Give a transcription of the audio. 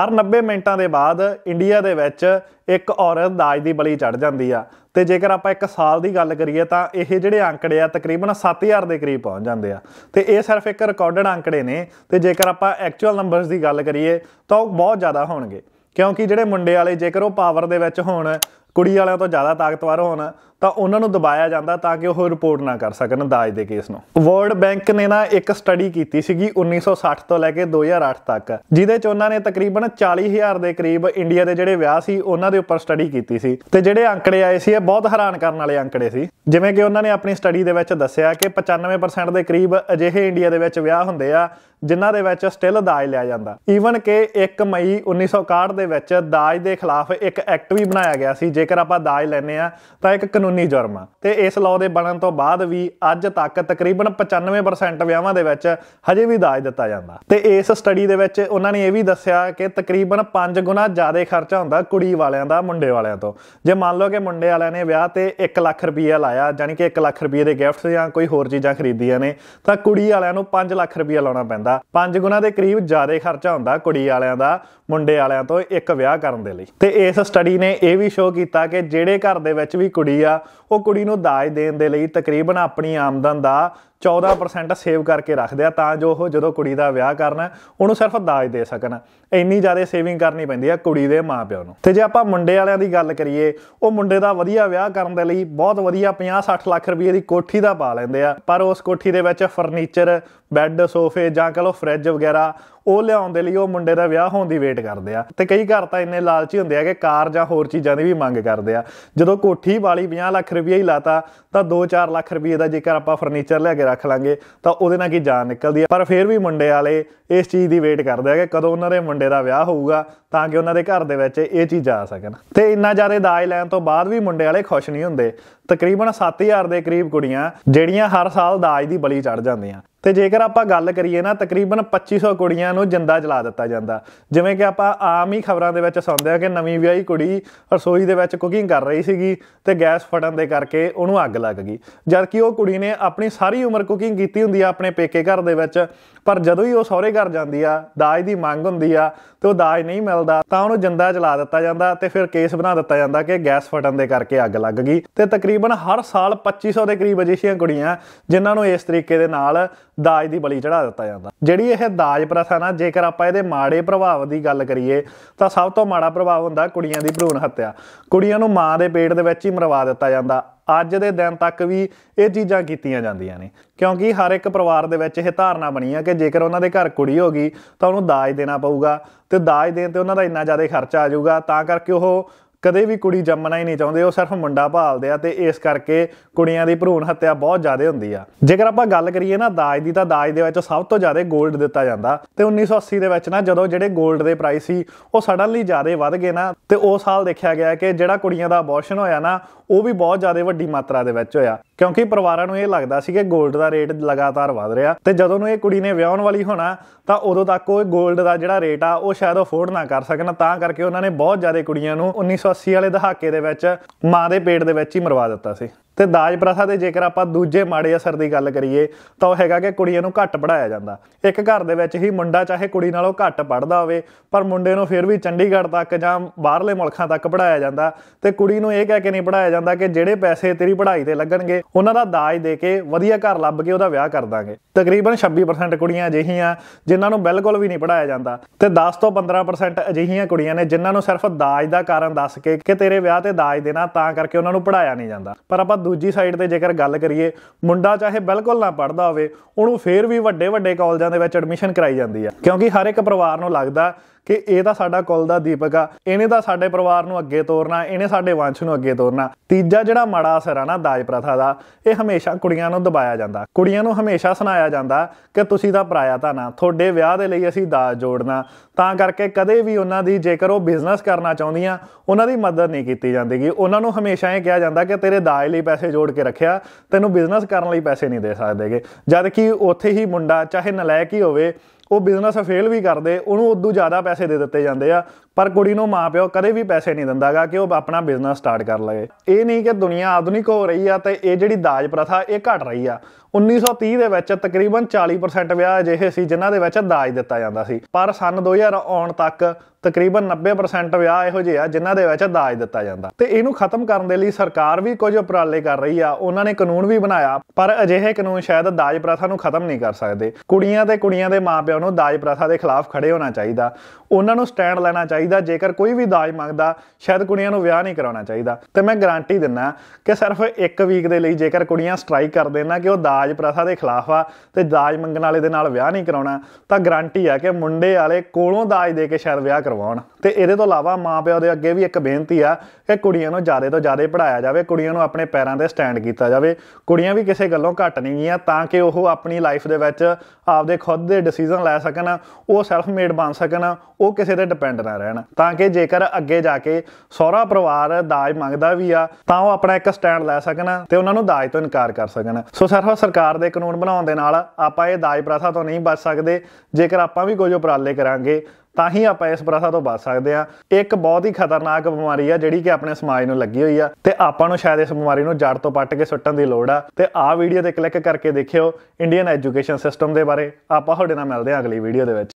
ਹਰ 90 ਮਿੰਟਾਂ ਦੇ ਬਾਅਦ ਇੰਡੀਆ ਦੇ ਵਿੱਚ ਇੱਕ ਔਰਤ ਦਾਜ ਦੀ ਬਲੀ ਚੜ ਜਾਂਦੀ ਆ ਤੇ ਜੇਕਰ ਆਪਾਂ ਇੱਕ ਸਾਲ ਦੀ ਗੱਲ ਕਰੀਏ ਤਾਂ ਇਹ ਜਿਹੜੇ ਅੰਕੜੇ ਆ ਤਕਰੀਬਨ 7000 ਦੇ ਕਰੀਬ ਪਹੁੰਚ ਜਾਂਦੇ ਆ ਤੇ ਇਹ ਸਿਰਫ ਇੱਕ ਰਿਕਾਰਡਡ ਅੰਕੜੇ ਨੇ ਤੇ ਜੇਕਰ ਆਪਾਂ ਐਕਚੁਅਲ ਨੰਬਰਸ ਦੀ ਗੱਲ ਕਰੀਏ ਤਾਂ ਉਹ ਬਹੁਤ ਜ਼ਿਆਦਾ ਹੋਣਗੇ ਕਿਉਂਕਿ ਜਿਹੜੇ ਮੁੰਡੇ ਵਾਲੇ ਜੇਕਰ ਉਹ ਪਾਵਰ ਦੇ ਵਿੱਚ ਹੋਣ ਕੁੜੀ ਵਾਲਿਆਂ ਤੋਂ ਜ਼ਿਆਦਾ ਤਾਕਤਵਰ ਹੋਣ ਤਾਂ ਉਹਨਾਂ ਨੂੰ ਦਬਾਇਆ ਜਾਂਦਾ ਤਾਂ ਕਿ ਉਹ ਰਿਪੋਰਟ ਨਾ ਕਰ ਸਕਣ ਦਾਜ ਦੇ ਕੇਸ ਨੂੰ ਵਰਲਡ ਬੈਂਕ ਨੇ ਨਾ ਇੱਕ ਸਟੱਡੀ ਕੀਤੀ ਸੀਗੀ 1960 ਤੋਂ ਲੈ ਕੇ 2008 ਤੱਕ ਜਿਹਦੇ ਚ ਉਹਨਾਂ ਨੇ ਤਕਰੀਬਨ 40000 ਦੇ ਕਰੀਬ ਇੰਡੀਆ ਦੇ ਜਿਹੜੇ ਵਿਆਹ ਸੀ ਉਹਨਾਂ ਦੇ ਉੱਪਰ ਸਟੱਡੀ ਕੀਤੀ ਸੀ ਤੇ ਜਿਹੜੇ ਅੰਕੜੇ ਆਏ ਸੀ ਇਹ ਬਹੁਤ ਹੈਰਾਨ ਕਰਨ ਵਾਲੇ ਅੰਕੜੇ ਸੀ ਜਿਵੇਂ ਕਿ ਉਹਨਾਂ ਨੇ ਆਪਣੀ ਸਟੱਡੀ ਦੇ ਵਿੱਚ ਦੱਸਿਆ ਕਿ 95% ਦੇ ਕਰੀਬ ਅਜਿਹੇ ਇੰਡੀਆ ਦੇ ਵਿੱਚ ਵਿਆਹ ਹੁੰਦੇ ਆ ਜਿਨ੍ਹਾਂ ਦੇ ਵਿੱਚ ਸਟਿਲ ਦਾਜ ਲਿਆ ਜਾਂਦਾ ਈਵਨ ਕਿ 1 ਮਈ 1961 ਦੇ ਵਿੱਚ ਦਾਜ ਦੇ ਖਿਲਾਫ ਇੱਕ ਐਕਟ ਵੀ ਬਣਾਇਆ ਗਿਆ ਸੀ ਜੇਕਰ ਆਪਾਂ ਦਾਜ ਲੈਨੇ ਆ ਤਾਂ ਇੱਕ ਕਾਨੂੰਨੀ ਜੁਰਮ ਆ ਤੇ ਇਸ ਲਾਅ ਦੇ ਬਣਨ ਤੋਂ ਬਾਅਦ ਵੀ ਅੱਜ ਤੱਕ ਤਕਰੀਬਨ 95% ਵਿਆਹਾਂ ਦੇ ਵਿੱਚ ਹਜੇ ਵੀ ਦਾਜ ਦਿੱਤਾ ਜਾਂਦਾ ਤੇ ਇਸ ਸਟੱਡੀ ਦੇ ਵਿੱਚ ਉਹਨਾਂ ਨੇ ਇਹ ਵੀ ਦੱਸਿਆ ਕਿ ਤਕਰੀਬਨ 5 ਗੁਣਾ ਜ਼ਿਆਦਾ ਖਰਚਾ ਹੁੰਦਾ ਕੁੜੀ ਵਾਲਿਆਂ ਦਾ ਮੁੰਡੇ ਵਾਲਿਆਂ ਤੋਂ ਜੇ ਮੰਨ ਲਓ ਕਿ ਮੁੰਡੇ ਵਾਲਿਆਂ ਨੇ ਵਿਆਹ ਤੇ 1 ਲੱਖ ਰੁਪਏ ਲਾਇਆ ਯਾਨੀ ਕਿ 1 ਲੱਖ ਰੁਪਏ ਦੇ ਗਿਫਟਸ ਜਾਂ ਕੋਈ ਹੋਰ ਚੀਜ਼ਾਂ ਖਰੀਦੀਆਂ ਨੇ ਤਾਂ ਕੁੜੀ ਵਾਲਿਆਂ ਨੂੰ 5 ਲੱਖ ਰੁਪਏ ਲਾਉਣਾ ਪੈਂਦਾ 5 ਗੁਣਾ ਦੇ ਕਰੀਬ ਜ਼ਿਆਦਾ ਖਰਚਾ ਹੁੰਦਾ ਕੁੜੀ ਵਾਲਿਆਂ ਦਾ ਮੁੰਡੇ ਵਾਲਿਆਂ ਤੋਂ ਇੱਕ ਵਿਆਹ ਕਰਨ ਦੇ ਲਈ ਤੇ ਇਸ ਸਟੱਡੀ ਨੇ ਇਹ ਵੀ ਸ਼ੋਅ ਕੀਤਾ ਕਿ ਜਿਹੜੇ ਘਰ ਦੇ ਵਿੱਚ ਵੀ ਕੁੜੀ ਆ ਉਹ ਕੁੜੀ ਨੂੰ ਦਾਜ ਦੇਣ ਦੇ ਲਈ ਤਕਰੀਬਨ ਆਪਣੀ ਆਮਦਨ ਦਾ 14% ਸੇਵ ਕਰਕੇ ਰੱਖਦੇ ਆ ਤਾਂ ਜੋ ਉਹ ਜਦੋਂ ਕੁੜੀ ਦਾ ਵਿਆਹ ਕਰਨਾ ਉਹਨੂੰ ਸਿਰਫ ਦਾਜ ਦੇ ਸਕਣ ਇੰਨੀ ਜ਼ਿਆਦਾ ਸੇਵਿੰਗ ਕਰਨੀ ਪੈਂਦੀ ਆ ਕੁੜੀ ਦੇ ਮਾਪਿਆਂ ਨੂੰ ਤੇ ਜੇ ਆਪਾਂ ਮੁੰਡੇ ਵਾਲਿਆਂ ਦੀ ਗੱਲ ਕਰੀਏ ਉਹ ਮੁੰਡੇ ਦਾ ਵਧੀਆ ਵਿਆਹ ਕਰਨ ਦੇ ਲਈ ਬਹੁਤ ਵਧੀਆ 50-60 ਲੱਖ ਰੁਪਏ ਦੀ ਕੋਠੀ ਦਾ ਪਾ ਲੈਂਦੇ ਆ ਪਰ ਉਸ ਕੋਠੀ ਦੇ ਵਿੱਚ ਫਰਨੀਚਰ ਬੈੱਡ ਸੋਫੇ ਜਾਂ ਕਹੋ ਫ੍ਰਿਜ ਵਗੈਰਾ ਉਹ ਲਿਆਉਣ ਦੇ ਲਈ ਉਹ ਮੁੰਡੇ ਦਾ ਵਿਆਹ ਹੋਣ ਦੀ ਵੇਟ ਕਰਦੇ ਆ ਤੇ ਕਈ ਘਰ ਤਾਂ ਇੰਨੇ ਲਾਲਚੀ ਹੁੰਦੇ ਆ ਕਿ ਕਾਰ ਜਾਂ ਹੋਰ ਚੀਜ਼ਾਂ ਦੀ ਵੀ ਮੰਗ ਕਰਦੇ ਆ ਜਦੋਂ ਕੋਠੀ ਵਾਲੀ 50 ਲੱਖ ਰੁਪਏ ਹੀ ਲਾਤਾ ਤਾਂ 2-4 ਲੱਖ ਰੁਪਏ ਦਾ ਜੇਕਰ ਆਪਾਂ ਫਰਨੀਚਰ ਲਿਆ ਕੇ ਰੱਖ ਲਾਂਗੇ ਤਾਂ ਉਹਦੇ ਨਾਲ ਕੀ ਜਾਨ ਨਿਕਲਦੀ ਆ ਪਰ ਫਿਰ ਵੀ ਮੁੰਡੇ ਵਾਲੇ ਇਸ ਚੀਜ਼ ਦੀ ਵੇਟ ਕਰਦੇ ਆ ਕਿ ਕਦੋਂ ਉਹਨਾਂ ਦੇ ਮੁੰਡੇ ਦਾ ਵਿਆਹ ਹੋਊਗਾ ਤਾਂ ਕਿ ਉਹਨਾਂ ਦੇ ਘਰ ਦੇ ਵਿੱਚ ਇਹ ਚੀਜ਼ ਆ ਸਕਣ ਤੇ ਇੰਨਾ ਜ਼ਿਆਦਾ ਦਾਜ ਲੈਣ ਤੋਂ ਬਾਅਦ ਵੀ ਮੁੰਡੇ ਵਾਲੇ ਖੁਸ਼ ਨਹੀਂ ਹੁੰਦੇ ਤਕਰੀਬਨ 7000 ਦੇ ਕਰੀਬ ਕੁੜੀਆਂ ਜਿਹੜੀਆਂ ਹਰ ਸਾਲ ਦਾਜ ਦੀ ਬਲੀ ਚੜ ਜਾਂਦੀਆਂ ਤੇ ਜੇਕਰ ਆਪਾਂ ਗੱਲ ਕਰੀਏ ਨਾ ਤਕਰੀਬਨ 2500 ਕੁੜੀਆਂ ਨੂੰ ਜਿੰਦਾ ਜਲਾ ਦਿੱਤਾ ਜਾਂਦਾ ਜਿਵੇਂ ਕਿ ਆਪਾਂ ਆਮ ਹੀ ਖਬਰਾਂ ਦੇ ਵਿੱਚ ਸੁਣਦੇ ਆ ਕਿ ਨਵੀਂ ਵਿਆਹੀ ਕੁੜੀ ਰਸੋਈ ਦੇ ਵਿੱਚ ਕੁਕਿੰਗ ਕਰ ਰਹੀ ਸੀਗੀ ਤੇ ਗੈਸ ਫਟਣ ਦੇ ਕਰਕੇ ਉਹਨੂੰ ਅੱਗ ਲੱਗ ਗਈ ਜਦ ਕਿ ਉਹ ਕੁੜੀ ਨੇ ਆਪਣੀ ਸਾਰੀ ਉਮਰ ਕੁਕਿੰਗ ਕੀਤੀ ਹੁੰਦੀ ਆ ਆਪਣੇ ਪੇਕੇ ਘਰ ਦੇ ਵਿੱਚ ਪਰ ਜਦੋਂ ਹੀ ਉਹ ਸਹੁਰੇ ਘਰ ਜਾਂਦੀ ਆ ਦਾਜ ਦੀ ਮੰਗ ਹੁੰਦੀ ਆ ਤੇ ਉਹ ਦਾਜ ਨਹੀਂ ਮਿਲਦਾ ਤਾਂ ਉਹਨੂੰ ਜਿੰਦਾ ਜਲਾ ਦਿੱਤਾ ਜਾਂਦਾ ਤੇ ਫਿਰ ਕੇਸ ਬਣਾ ਦਿੱਤਾ ਜਾਂਦਾ ਕਿ ਗੈਸ ਫਟਣ ਦੇ ਕਰਕੇ ਅੱਗ ਲੱਗ ਗਈ ਤੇ ਤਕਰੀਬਨ ਹਰ ਸਾਲ 2500 ਦੇ ਕਰੀਬ ਅਜਿਹੀਆਂ ਕੁੜੀਆਂ ਜਿਨ੍ਹਾਂ ਨੂੰ ਇਸ ਤਰੀਕੇ ਦੇ ਨਾਲ ਦਾਜ ਦੀ ਬਲੀ ਚੜਾ ਦਿੱਤਾ ਜਾਂਦਾ ਜਿਹੜੀ ਇਹ ਦਾਜ ਪ੍ਰਥਾ ਨਾ ਜੇਕਰ ਆਪਾਂ ਇਹਦੇ ਮਾੜੇ ਪ੍ਰਭਾਵ ਦੀ ਗੱਲ ਕਰੀਏ ਤਾਂ ਸਭ ਤੋਂ ਮਾੜਾ ਪ੍ਰਭਾਵ ਹੁੰਦਾ ਕੁੜੀਆਂ ਦੀ ਭਰੂਣ ਹੱਤਿਆ ਕੁੜੀਆਂ ਨੂੰ ਮਾਂ ਦੇ ਪੇਟ ਦੇ ਵਿੱਚ ਹੀ ਮਰਵਾ ਦਿੱਤਾ ਜਾਂਦਾ ਅੱਜ ਦੇ ਦਿਨ ਤੱਕ ਵੀ ਇਹ ਚੀਜ਼ਾਂ ਕੀਤੀਆਂ ਜਾਂਦੀਆਂ ਨੇ ਕਿਉਂਕਿ ਹਰ ਇੱਕ ਪਰਿਵਾਰ ਦੇ ਵਿੱਚ ਇਹ ਧਾਰਨਾ ਬਣੀ ਆ ਕਿ ਜੇਕਰ ਉਹਨਾਂ ਦੇ ਘਰ ਕੁੜੀ ਹੋ ਗਈ ਤਾਂ ਉਹਨੂੰ ਦਾਜ ਦੇਣਾ ਪਊਗਾ ਤੇ ਦਾਜ ਦੇਣ ਤੇ ਉਹਨਾਂ ਦਾ ਇੰਨਾ ਜ਼ਿਆਦਾ ਖਰਚਾ ਆ ਜਾਊਗਾ ਤਾਂ ਕਰਕੇ ਉਹ ਕਦੇ ਵੀ ਕੁੜੀ ਜੰਮਣਾ ਹੀ ਨਹੀਂ ਚਾਹੁੰਦੇ ਉਹ ਸਿਰਫ ਮੁੰਡਾ ਭਾਲਦੇ ਆ ਤੇ ਇਸ ਕਰਕੇ ਕੁੜੀਆਂ ਦੀ ਭਰੂਣ ਹੱਤਿਆ ਬਹੁਤ ਜ਼ਿਆਦਾ ਹੁੰਦੀ ਆ ਜੇਕਰ ਆਪਾਂ ਗੱਲ ਕਰੀਏ ਨਾ ਦਾਜ ਦੀ ਤਾਂ ਦਾਜ ਦੇ ਵਿੱਚ ਸਭ ਤੋਂ ਜ਼ਿਆਦਾ 골ਡ ਦਿੱਤਾ ਜਾਂਦਾ ਤੇ 1980 ਦੇ ਵਿੱਚ ਨਾ ਜਦੋਂ ਜਿਹੜੇ 골ਡ ਦੇ ਪ੍ਰਾਈਸ ਸੀ ਉਹ ਸਡਨਲੀ ਜ਼ਿਆਦਾ ਵੱਧ ਗਏ ਨਾ ਤੇ ਉਸ ਸਾਲ ਦੇਖਿਆ ਗਿਆ ਕਿ ਜਿਹੜਾ ਕੁੜੀਆਂ ਦਾ ਅਬੋਰਸ਼ਨ ਹੋਇਆ ਨਾ ਉਹ ਵੀ ਬਹੁਤ ਜ਼ਿਆਦਾ ਵੱਡੀ ਮਾਤਰਾ ਦੇ ਵਿੱਚ ਹੋਇਆ ਕਿਉਂਕਿ ਪਰਿਵਾਰਾਂ ਨੂੰ ਇਹ ਲੱਗਦਾ ਸੀ ਕਿ 골ਡ ਦਾ ਰੇਟ ਲਗਾਤਾਰ ਵਧ ਰਿਹਾ ਤੇ ਜਦੋਂ ਨੂੰ ਇਹ ਕੁੜੀ ਨੇ ਵਿਆਹਣ ਵਾਲੀ ਹੋਣਾ ਤਾਂ ਉਦੋਂ ਤੱਕ ਉਹ 골ਡ ਦਾ ਜਿਹੜਾ ਰੇਟ ਆ ਉਹ ਸ਼ਾਇਦ ਅਫੋਰਡ ਨਾ ਕਰ ਸਕਣ ਤਾਂ ਕਰਕੇ ਉਹਨਾਂ ਨੇ ਬਹੁਤ ਜ਼ਿਆਦਾ ਕੁੜੀਆਂ ਨੂੰ 1980 ਵਾਲੇ ਦਹਾਕੇ ਦੇ ਵਿੱਚ ਮਾਂ ਦੇ ਪੇਟ ਦੇ ਵਿੱਚ ਹੀ ਮਰਵਾ ਦਿੱਤਾ ਸੀ ਤੇ ਦਾਜ ਪ੍ਰਥਾ ਦੇ ਜੇਕਰ ਆਪਾਂ ਦੂਜੇ ਮਾੜੇ ਅਸਰ ਦੀ ਗੱਲ ਕਰੀਏ ਤਾਂ ਉਹ ਹੈਗਾ ਕਿ ਕੁੜੀਆਂ ਨੂੰ ਘੱਟ ਪੜਾਇਆ ਜਾਂਦਾ ਇੱਕ ਘਰ ਦੇ ਵਿੱਚ ਹੀ ਮੁੰਡਾ ਚਾਹੇ ਕੁੜੀ ਨਾਲੋਂ ਘੱਟ ਪੜਦਾ ਹੋਵੇ ਪਰ ਮੁੰਡੇ ਨੂੰ ਫਿਰ ਵੀ ਚੰਡੀਗੜ੍ਹ ਤੱਕ ਜਾਂ ਬਾਹਰਲੇ ਮੁਲਕਾਂ ਤੱਕ ਪੜਾਇਆ ਜਾਂਦਾ ਤੇ ਕੁੜੀ ਨੂੰ ਇਹ ਕਹਿ ਕੇ ਨਹੀਂ ਪੜਾਇਆ ਜਾਂਦਾ ਕਿ ਜਿਹੜੇ ਪੈਸੇ ਤੇਰੀ ਪੜ੍ਹਾਈ ਤੇ ਲੱਗਣਗੇ ਉਹਨਾਂ ਦਾ ਦਾਜ ਦੇ ਕੇ ਵਧੀਆ ਘਰ ਲੱਭ ਕੇ ਉਹਦਾ ਵਿਆਹ ਕਰ ਦਾਂਗੇ ਤਕਰੀਬਨ 26% ਕੁੜੀਆਂ ਅਜਿਹੀਆਂ ਜਿਨ੍ਹਾਂ ਨੂੰ ਬਿਲਕੁਲ ਵੀ ਨਹੀਂ ਪੜਾਇਆ ਜਾਂਦਾ ਤੇ 10 ਤੋਂ 15% ਅਜਿਹੀਆਂ ਕੁੜੀਆਂ ਨੇ ਜਿਨ੍ਹਾਂ ਨੂੰ ਸਿਰਫ ਦਾਜ ਦਾ ਕਾਰਨ ਦੱਸ ਕੇ ਕਿ ਤੇਰੇ ਵਿਆਹ ਤੇ ਦਾਜ ਦੇਣਾ ਤਾਂ ਕਰਕੇ ਉਹਨਾਂ ਨੂੰ ਪੜਾਇਆ ਨਹੀਂ ਜਾਂਦਾ ਪਰ ਆਪਾਂ ਦੂਜੀ ਸਾਈਡ ਤੇ ਜੇਕਰ ਗੱਲ ਕਰੀਏ ਮੁੰਡਾ ਚਾਹੇ ਬਿਲਕੁਲ ਨਾ ਪੜਦਾ ਹੋਵੇ ਉਹਨੂੰ ਫੇਰ ਵੀ ਵੱਡੇ ਵੱਡੇ ਕਾਲਜਾਂ ਦੇ ਵਿੱਚ ਐਡਮਿਸ਼ਨ ਕਰਾਈ ਜਾਂਦੀ ਆ ਕਿਉਂਕਿ ਹਰ ਇੱਕ ਪਰਿਵਾਰ ਨੂੰ ਲੱਗਦਾ ਕਿ ਇਹ ਤਾਂ ਸਾਡਾ ਕੁਲ ਦਾ ਦੀਪਕ ਆ ਇਹਨੇ ਤਾਂ ਸਾਡੇ ਪਰਿਵਾਰ ਨੂੰ ਅੱਗੇ ਤੋਰਨਾ ਇਹਨੇ ਸਾਡੇ ਵੰਸ਼ ਨੂੰ ਅੱਗੇ ਤੋਰਨਾ ਤੀਜਾ ਜਿਹੜਾ ਮਾੜਾ ਅਸਰ ਆ ਨਾ ਦਾਜ ਪ੍ਰਥਾ ਦਾ ਇਹ ਹਮੇਸ਼ਾ ਕੁੜੀਆਂ ਨੂੰ ਦਬਾਇਆ ਜਾਂਦਾ ਕੁੜੀਆਂ ਨੂੰ ਹਮੇਸ਼ਾ ਸੁਣਾਇਆ ਜਾਂਦਾ ਕਿ ਤੁਸੀਂ ਤਾਂ ਪਰਾਇਆ ਤਾਂ ਨਾ ਤੁਹਾਡੇ ਵਿਆਹ ਦੇ ਲਈ ਅਸੀਂ ਦਾਜ ਜੋੜਨਾ ਤਾਂ ਕਰਕੇ ਕਦੇ ਵੀ ਉਹਨਾਂ ਦੀ ਜੇਕਰ ਉਹ ਬਿਜ਼ਨਸ ਕਰਨਾ ਚਾਹੁੰਦੀਆਂ ਉਹਨਾਂ ਦੀ ਮਦਦ ਨਹੀਂ ਕੀਤੀ ਜਾਂਦੀਗੀ ਉਹਨਾਂ ਨੂੰ ਹਮੇਸ਼ਾ ਇਹ ਕਿਹਾ ਜਾਂਦਾ ਕਿ ਤੇਰੇ ਦਾਜ ਲਈ ਪੈਸੇ ਜੋੜ ਕੇ ਰੱਖਿਆ ਤੈਨੂੰ ਬਿਜ਼ਨਸ ਕਰਨ ਲਈ ਪੈਸੇ ਨਹੀਂ ਦੇ ਸਕਦੇਗੇ ਜਦ ਕਿ ਉੱਥੇ ਹੀ ਮੁੰਡਾ ਚਾਹੇ ਨਲਾਇਕ ਹੀ ਹੋਵੇ ਉਹ ਬਿਜ਼ਨਸ ਫੇਲ ਵੀ ਕਰਦੇ ਉਹਨੂੰ ਉਦੋਂ ਜ਼ਿਆਦਾ ਪੈਸੇ ਦੇ ਦਿੱਤੇ ਜਾਂਦੇ ਆ ਪਰ ਕੁੜੀ ਨੂੰ ਮਾਪਿਓ ਕਦੇ ਵੀ ਪੈਸੇ ਨਹੀਂ ਦਿੰਦਾਗਾ ਕਿ ਉਹ ਆਪਣਾ ਬਿਜ਼ਨਸ ਸਟਾਰਟ ਕਰ ਲਏ ਇਹ ਨਹੀਂ ਕਿ ਦੁਨੀਆ ਆਧੁਨਿਕ ਹੋ ਰਹੀ ਆ ਤੇ ਇਹ ਜਿਹੜੀ ਦਾਜ ਪ੍ਰਥਾ ਇਹ ਘਟ ਰਹੀ ਆ 1930 ਦੇ ਵਿੱਚ ਤਕਰੀਬਨ 40% ਵਿਆਹ ਅਜਿਹੇ ਸੀ ਜਿਨ੍ਹਾਂ ਦੇ ਵਿੱਚ ਦਾਜ ਦਿੱਤਾ ਜਾਂਦਾ ਸੀ ਪਰ ਸਨ 2000 ਆਉਣ ਤੱਕ ਤਕਰੀਬਨ 90% ਵਿਆਹ ਇਹੋ ਜਿਹੇ ਆ ਜਿਨ੍ਹਾਂ ਦੇ ਵਿੱਚ ਦਾਜ ਦਿੱਤਾ ਜਾਂਦਾ ਤੇ ਇਹਨੂੰ ਖਤਮ ਕਰਨ ਦੇ ਲਈ ਸਰਕਾਰ ਵੀ ਕੁਝ ਉਪਰਾਲੇ ਕਰ ਰਹੀ ਆ ਉਹਨਾਂ ਨੇ ਕਾਨੂੰਨ ਵੀ ਬਣਾਇਆ ਪਰ ਅਜਿਹੇ ਕਾਨੂੰਨ ਸ਼ਾਇਦ ਦਾਜ ਪ੍ਰਥਾ ਨੂੰ ਖਤਮ ਨਹੀਂ ਕਰ ਸਕਦੇ ਕੁੜੀਆਂ ਤੇ ਕੁੜੀਆਂ ਦੇ ਮਾਪਿਆਂ ਨੂੰ ਦਾਜ ਪ੍ਰਥਾ ਦੇ ਖਿਲਾਫ ਖੜੇ ਹੋਣਾ ਚਾਹੀਦਾ ਉਹਨਾਂ ਨੂੰ ਸਟੈਂਡ ਲੈਣਾ ਚਾਹੀਦਾ ਜੇਕਰ ਕੋਈ ਵੀ ਦਾਜ ਮੰਗਦਾ ਸ਼ਾਇਦ ਕੁੜੀਆਂ ਨੂੰ ਵਿਆਹ ਨਹੀਂ ਕਰਾਉਣਾ ਚਾਹੀਦਾ ਤੇ ਮੈਂ ਗਾਰੰਟੀ ਦਿੰਨਾ ਕਿ ਸਿਰਫ 1 ਵੀਕ ਦੇ ਲਈ ਜੇਕਰ ਕੁੜੀਆਂ ਸਟ੍ਰਾਈਕ ਕਰ ਦੇਣਾ ਕਿ ਉਹ ਦਾਜ ਪ੍ਰਥਾ ਦੇ ਖਿਲਾਫ ਆ ਤੇ ਦਾਜ ਮੰਗਣ ਵਾਲੇ ਦੇ ਨਾਲ ਵਿਆਹ ਨਹੀਂ ਕਰਾਉਣਾ ਤਾਂ ਗਾਰੰਟੀ ਆ ਕਿ ਮੁੰਡੇ ਵਾਲੇ ਕੋਲੋਂ ਦਾਜ ਦੇ ਕੇ ਸ਼ਾਇਦ ਵਿਆਹ ਕਰਵਾਉਣ ਤੇ ਇਹਦੇ ਤੋਂ ਇਲਾਵਾ ਮਾਪਿਆਂ ਦੇ ਅੱਗੇ ਵੀ ਇੱਕ ਬੇਨਤੀ ਆ ਕਿ ਕੁੜੀਆਂ ਨੂੰ ਜ਼ਿਆਦਾ ਤੋਂ ਜ਼ਿਆਦਾ ਪੜਾਇਆ ਜਾਵੇ ਕੁੜੀਆਂ ਨੂੰ ਆਪਣੇ ਪੈਰਾਂ ਤੇ ਸਟੈਂਡ ਕੀਤਾ ਜਾਵੇ ਕੁੜੀਆਂ ਵੀ ਕਿਸੇ ਗੱਲੋਂ ਘੱਟ ਨਹੀਂ ਗਈਆਂ ਤਾਂ ਕਿ ਉਹ ਆਪਣੀ ਲਾਈਫ ਦੇ ਵਿੱਚ ਆਪਦੇ ਖੁਦ ਦੇ ਡਿਸੀਜਨ ਲੈ ਸਕਣ ਉਹ ਸੈਲਫ ਮੇਡ ਬਣ ਸਕਣ ਉਹ ਕਿਸੇ ਤੇ ਡਿਪੈਂਡ ਨਾ ਰਹਿਣ ਤਾਂ ਕਿ ਜੇਕਰ ਅੱਗੇ ਜਾ ਕੇ ਸਹੁਰਾ ਪਰਿਵਾਰ ਦਾਜ ਮੰਗਦਾ ਵੀ ਆ ਤਾਂ ਉਹ ਆਪਣਾ ਇੱਕ ਸਟੈਂਡ ਲੈ ਸਕਣ ਤੇ ਉਹਨਾਂ ਨੂੰ ਦਾਜ ਤੋਂ ਇਨਕਾਰ ਕਰ ਸਕਣ ਸੋ ਸਰਹੱਦ ਸਰਕਾਰ ਦੇ ਕਾਨੂੰਨ ਬਣਾਉਣ ਦੇ ਨਾਲ ਆਪਾਂ ਇਹ ਦਾਜ ਪ੍ਰਥਾ ਤੋਂ ਨਹੀਂ ਬਚ ਸਕਦੇ ਜੇਕਰ ਆਪਾਂ ਵੀ ਕੁਝ ਉਪਰਾਲੇ ਕਰਾਂਗੇ ਤਾਂ ਹੀ ਆਪਾਂ ਇਸ ਪ੍ਰਥਾ ਤੋਂ ਬਚ ਸਕਦੇ ਆ ਇੱਕ ਬਹੁਤ ਹੀ ਖਤਰਨਾਕ ਬਿਮਾਰੀ ਆ ਜਿਹੜੀ ਕਿ ਆਪਣੇ ਸਮਾਜ ਨੂੰ ਲੱਗੀ ਹੋਈ ਆ ਤੇ ਆਪਾਂ ਨੂੰ ਸ਼ਾਇਦ ਇਸ ਬਿਮਾਰੀ ਨੂੰ ਜੜ ਤੋਂ ਪੱਟ ਕੇ ਸੁੱਟਣ ਦੀ ਲੋੜ ਆ ਤੇ ਆਹ ਵੀਡੀਓ ਤੇ ਕਲਿੱਕ ਕਰਕੇ ਦੇਖਿਓ ਇੰਡੀਅਨ ਐਜੂਕੇਸ਼ਨ ਸਿਸਟਮ ਦੇ ਬਾਰੇ ਆਪਾਂ ਤੁਹਾਡੇ ਨਾਲ ਮਿਲਦੇ ਆ ਅਗਲੀ ਵੀਡੀਓ ਦੇ ਵਿੱਚ